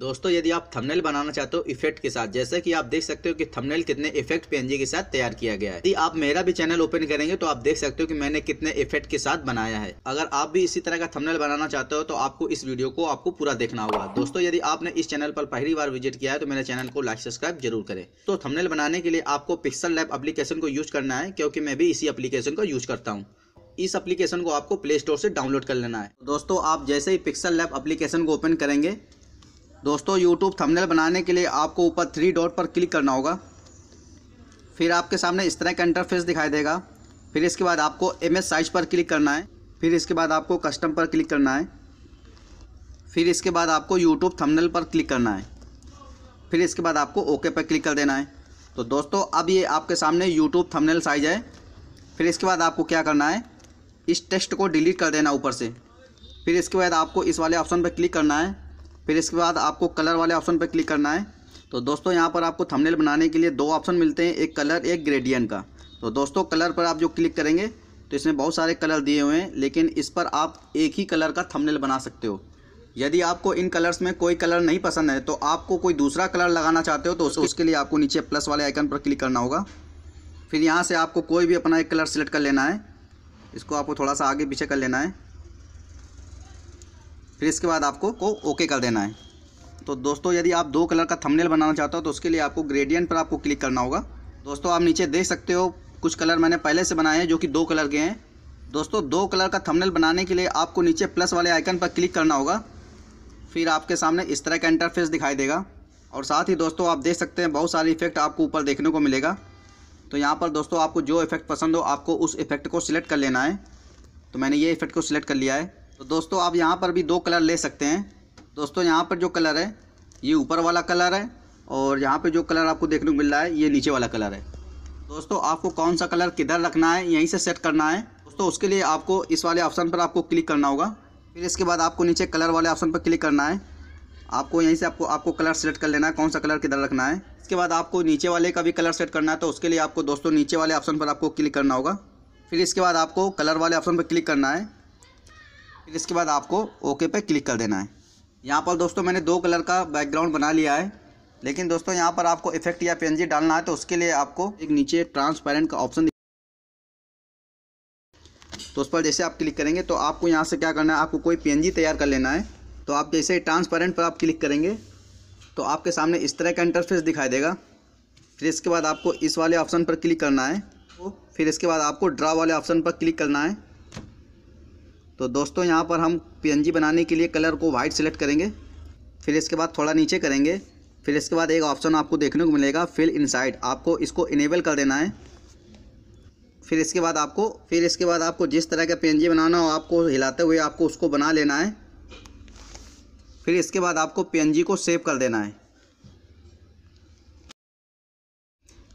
दोस्तों यदि आप थंबनेल बनाना चाहते हो इफेक्ट के साथ जैसे कि आप देख सकते हो कि थंबनेल कितने इफेक्ट पीएनजी के साथ तैयार किया गया है यदि आप मेरा भी चैनल ओपन करेंगे तो आप देख सकते हो कि मैंने कितने इफेक्ट के साथ बनाया है अगर आप भी इसी तरह का थंबनेल बनाना चाहते हो तो आपको इस वीडियो को आपको पूरा देखना होगा दोस्तों यदि आपने इस चैनल पर पहली बार विजिट किया है तो मेरे चैनल को लाइक सब्सक्राइब जरूर करें तो थमनेल बनाने के लिए आपको पिक्सल लैब अपलीकेशन को यूज करना है क्योंकि मैं भी इसी अपलीकेशन को यूज करता हूँ इस एप्लीकेशन को आपको प्ले स्टोर से डाउनलोड कर लेना है दोस्तों आप जैसे ही पिक्सल लैब एप्लीकेशन को ओपन करेंगे दोस्तों यूट्यूब थंबनेल बनाने के लिए आपको ऊपर थ्री डॉट पर क्लिक करना होगा फिर आपके सामने इस तरह का इंटरफेस दिखाई देगा फिर इसके बाद आपको एम एस साइज पर क्लिक करना है फिर इसके बाद आपको कस्टम पर क्लिक करना है फिर इसके बाद आपको यूट्यूब थंबनेल पर क्लिक करना है फिर इसके बाद आपको ओके पर क्लिक कर देना है तो दोस्तों अब ये आपके सामने यूट्यूब थंबनेल साइज है फिर इसके बाद आपको क्या करना है इस टेक्स्ट को डिलीट कर देना ऊपर से फिर इसके बाद आपको इस वाले ऑप्शन पर क्लिक करना है फिर इसके बाद आपको कलर वाले ऑप्शन पर क्लिक करना है तो दोस्तों यहाँ पर आपको थंबनेल बनाने के लिए दो ऑप्शन मिलते हैं एक कलर एक ग्रेडियन का तो दोस्तों कलर पर आप जो क्लिक करेंगे तो इसमें बहुत सारे कलर दिए हुए हैं लेकिन इस पर आप एक ही कलर का थंबनेल बना सकते हो यदि आपको इन कलर्स में कोई कलर नहीं पसंद है तो आपको कोई दूसरा कलर लगाना चाहते हो तो उसके लिए आपको नीचे प्लस वाले आइकन पर क्लिक करना होगा फिर यहाँ से आपको कोई भी अपना एक कलर सेलेक्ट कर लेना है इसको आपको थोड़ा सा आगे पीछे कर लेना है फिर इसके बाद आपको को ओके कर देना है तो दोस्तों यदि आप दो कलर का थंबनेल बनाना चाहते हो तो उसके लिए आपको ग्रेडियंट पर आपको क्लिक करना होगा दोस्तों आप नीचे देख सकते हो कुछ कलर मैंने पहले से बनाए हैं जो कि दो कलर के हैं दोस्तों दो कलर का थंबनेल बनाने के लिए आपको नीचे प्लस वाले आइकन पर क्लिक करना होगा फिर आपके सामने इस तरह का इंटरफेस दिखाई देगा और साथ ही दोस्तों आप देख सकते हैं बहुत सारे इफेक्ट आपको ऊपर देखने को मिलेगा तो यहाँ पर दोस्तों आपको जो इफेक्ट पसंद हो आपको उस इफेक्ट को सिलेक्ट कर लेना है तो मैंने ये इफेक्ट को सिलेक्ट कर लिया है तो दोस्तों आप यहाँ पर भी दो कलर ले सकते हैं दोस्तों यहाँ पर जो कलर है ये ऊपर वाला कलर है और यहाँ पे जो कलर आपको देखने को मिल रहा है ये नीचे वाला कलर है दोस्तों आपको कौन सा कलर किधर रखना है यहीं से सेट करना है दोस्तों उसके लिए आपको इस वाले ऑप्शन पर आपको क्लिक करना होगा फिर इसके बाद आपको नीचे कलर वाले ऑप्शन पर क्लिक करना है आपको यहीं से आपको आपको कलर सेलेक्ट कर लेना है कौन सा कलर किधर रखना है इसके बाद आपको नीचे वाले का भी कलर सेट करना है तो उसके लिए आपको दोस्तों नीचे वाले ऑप्शन पर आपको क्लिक करना होगा फिर इसके बाद आपको कलर वाले ऑप्शन पर क्लिक करना है फिर इसके बाद आपको ओके पे क्लिक कर देना है यहाँ पर दोस्तों मैंने दो कलर का बैकग्राउंड बना लिया है लेकिन दोस्तों यहाँ पर आपको इफेक्ट या पेनजी डालना है तो उसके लिए आपको एक नीचे ट्रांसपेरेंट का ऑप्शन तो उस पर जैसे आप क्लिक करेंगे तो आपको यहाँ से क्या करना है आपको कोई पी तैयार कर लेना है तो आप जैसे ट्रांसपेरेंट पर आप क्लिक करेंगे तो आपके सामने इस तरह का इंटरफेस दिखाई देगा फिर इसके बाद आपको इस वाले ऑप्शन पर क्लिक करना है तो फिर इसके बाद आपको ड्रा वाले ऑप्शन पर क्लिक करना है तो दोस्तों यहाँ पर हम पी बनाने के लिए कलर को वाइट सेलेक्ट करेंगे फिर इसके बाद थोड़ा नीचे करेंगे फिर इसके बाद एक ऑप्शन आपको देखने को मिलेगा फिल इनसाइड आपको इसको इनेबल कर देना है फिर इसके बाद आपको फिर इसके बाद आपको जिस तरह का पी बनाना हो आपको हिलाते हुए आपको उसको बना लेना है फिर इसके बाद आपको पी को सेव कर देना है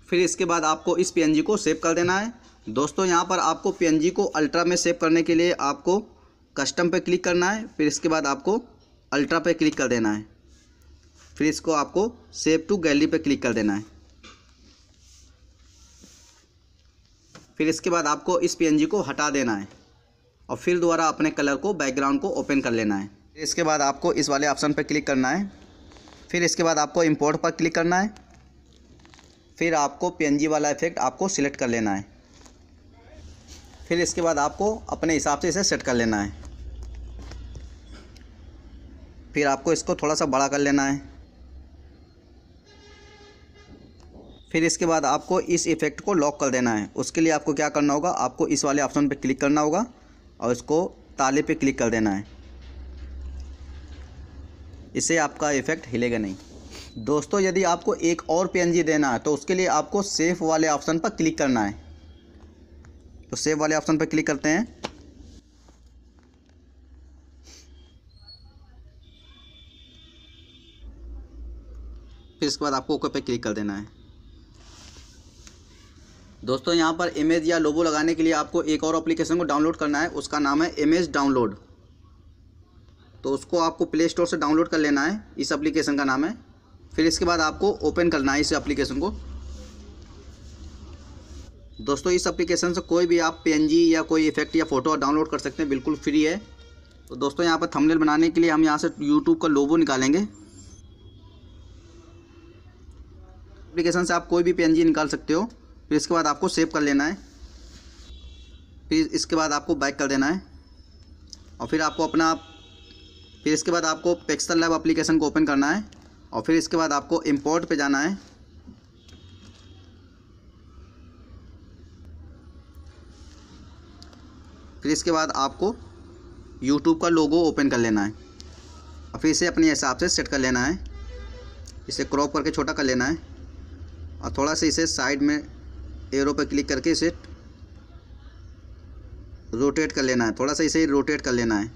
फिर इसके बाद आपको इस पी को सेव कर देना है दोस्तों यहाँ पर आपको पी को अल्ट्रा में सेव करने के लिए आपको कस्टम पे क्लिक करना है फिर इसके बाद आपको अल्ट्रा पे क्लिक कर देना है फिर इसको आपको सेव टू गैलरी पे क्लिक कर देना है फिर इसके बाद आपको इस पीएनजी को हटा देना है और फिर दोबारा अपने कलर को बैकग्राउंड को ओपन कर लेना है फिर इसके बाद आपको इस वाले ऑप्शन पर क्लिक करना है फिर इसके बाद आपको इम्पोर्ट पर क्लिक करना है फिर आपको पी वाला इफेक्ट आपको सिलेक्ट कर लेना है फिर इसके बाद आपको अपने हिसाब से इसे सेट कर लेना है फिर आपको इसको थोड़ा सा बड़ा कर लेना है फिर इसके बाद आपको इस इफ़ेक्ट को लॉक कर देना है उसके लिए आपको क्या करना होगा आपको इस वाले ऑप्शन पर क्लिक करना होगा और इसको ताले पे क्लिक कर देना है इससे आपका इफ़ेक्ट हिलेगा नहीं दोस्तों यदि आपको एक और पी देना है तो उसके लिए आपको सेफ वाले ऑप्शन पर क्लिक करना है तो सेफ वाले ऑप्शन पर क्लिक करते हैं फिर इसके बाद आपको ओके पे क्लिक कर देना है दोस्तों यहाँ पर इमेज या लोबो लगाने के लिए आपको एक और एप्लीकेशन को डाउनलोड करना है उसका नाम है इमेज डाउनलोड तो उसको आपको प्ले स्टोर से डाउनलोड कर लेना है इस एप्लीकेशन का नाम है फिर इसके बाद आपको ओपन करना है इस एप्लीकेशन को दोस्तों इस एप्लीकेशन से कोई भी आप पी या कोई इफेक्ट या फ़ोटो डाउनलोड कर सकते हैं बिल्कुल फ्री है तो दोस्तों यहाँ पर थंबनेल बनाने के लिए हम यहाँ से यूट्यूब का लोबो निकालेंगे एप्लीकेशन से आप कोई भी पी निकाल सकते हो फिर इसके बाद आपको सेव कर लेना है फिर इसके बाद आपको बैक कर देना है और फिर आपको अपना फिर इसके बाद आपको पेक्सल लैब एप्लीकेशन को ओपन करना है और फिर इसके बाद आपको इम्पोर्ट पे जाना है फिर इसके बाद आपको यूट्यूब का लोगो ओपन कर लेना है और फिर इसे अपने हिसाब से सेट कर लेना है इसे क्रॉप करके छोटा कर लेना है और थोड़ा सा इसे साइड में एरो पर क्लिक करके इसे रोटेट कर लेना है थोड़ा सा इसे रोटेट कर लेना है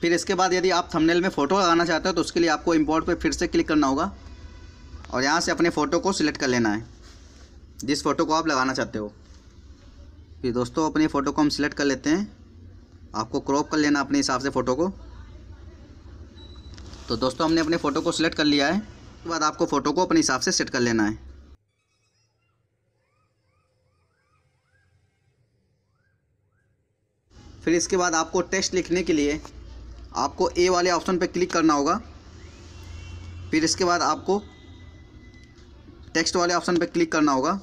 फिर इसके बाद यदि आप थंबनेल में फ़ोटो लगाना चाहते हो तो उसके लिए आपको इम्पोर्ट पर फिर से क्लिक करना होगा और यहाँ से अपने फ़ोटो को सिलेक्ट कर लेना है जिस फ़ोटो को आप लगाना चाहते हो फिर दोस्तों अपनी फ़ोटो को हम सिलेक्ट कर लेते हैं आपको क्रॉप कर लेना अपने हिसाब से फ़ोटो को तो दोस्तों हमने अपने फ़ोटो को सिलेक्ट कर लिया है उसके बाद आपको फ़ोटो को अपने हिसाब से सेट कर लेना है फिर इसके बाद आपको टेक्स्ट लिखने के लिए आपको ए वाले ऑप्शन पर क्लिक करना होगा फिर इसके बाद आपको टेक्स्ट वाले ऑप्शन पर क्लिक करना होगा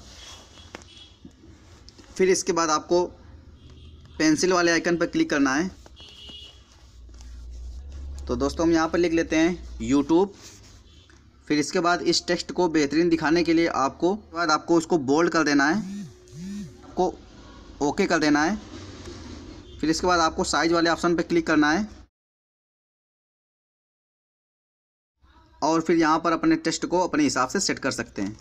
फिर इसके बाद आपको पेंसिल वाले आइकन पर क्लिक करना है तो दोस्तों हम यहाँ पर लिख लेते हैं यूट्यूब फिर इसके बाद इस टेक्स्ट को बेहतरीन दिखाने के लिए आपको बाद आपको उसको बोल्ड कर देना है आपको ओके कर देना है फिर इसके बाद आपको साइज वाले ऑप्शन पर क्लिक करना है और फिर यहाँ पर अपने टेस्ट को अपने हिसाब से सेट कर सकते हैं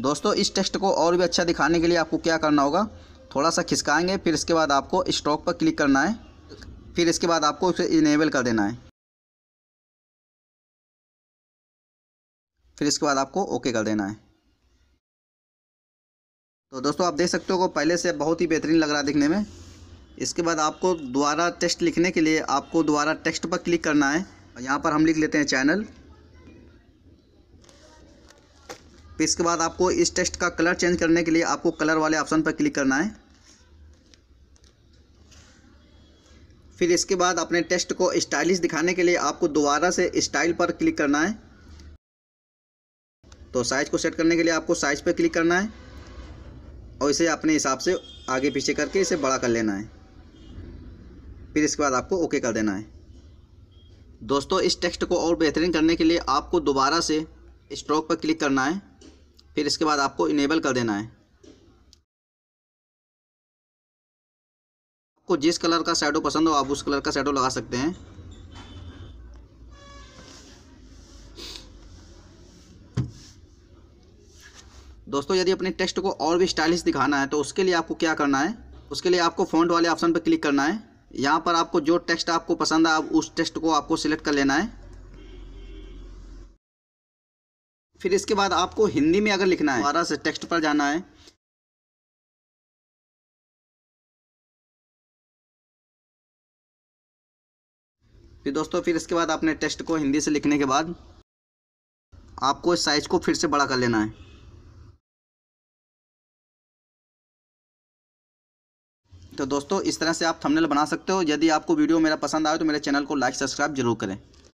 दोस्तों इस टेस्ट को और भी अच्छा दिखाने के लिए आपको क्या करना होगा थोड़ा सा खिसकाएंगे फिर इसके बाद आपको स्ट्रोक पर क्लिक करना है फिर इसके बाद आपको उसे इनेबल कर देना है फिर इसके बाद आपको ओके कर देना है तो दोस्तों आप देख सकते हो पहले से बहुत ही बेहतरीन लग रहा है दिखने में इसके बाद आपको दोबारा टेक्स्ट लिखने के लिए आपको दोबारा टेक्स्ट पर क्लिक करना है और यहाँ पर हम लिख लेते हैं चैनल फिर इसके बाद आपको इस टेक्स्ट का कलर चेंज करने के लिए आपको कलर वाले ऑप्शन पर क्लिक करना है फिर इसके बाद अपने टेक्स्ट को स्टाइलिश दिखाने के लिए आपको दोबारा से स्टाइल पर क्लिक करना है तो साइज़ को सेट करने के लिए आपको साइज़ पर क्लिक करना है और इसे अपने हिसाब से आगे पीछे करके इसे बड़ा कर लेना है फिर इसके बाद आपको ओके कर देना है दोस्तों इस टेक्स्ट को और बेहतरीन करने के लिए आपको दोबारा से स्ट्रोक पर क्लिक करना है फिर इसके बाद आपको इनेबल कर देना है आपको जिस कलर का शेडो पसंद हो आप उस कलर का शेडो लगा सकते हैं दोस्तों यदि अपने टेक्स्ट को और भी स्टाइलिश दिखाना है तो उसके लिए आपको क्या करना है उसके लिए आपको फॉन्ट वाले ऑप्शन पर क्लिक करना है यहाँ पर आपको जो टेक्स्ट आपको पसंद है आप उस टेक्स्ट को आपको सिलेक्ट कर लेना है फिर इसके बाद आपको हिंदी में अगर लिखना है दोबारा से टेक्स्ट पर जाना है फिर दोस्तों फिर इसके बाद आपने टेक्स्ट को हिंदी से लिखने के बाद आपको इस साइज को फिर से बड़ा कर लेना है तो दोस्तों इस तरह से आप थंबनेल बना सकते हो यदि आपको वीडियो मेरा पसंद आए तो मेरे चैनल को लाइक सब्सक्राइब जरूर करें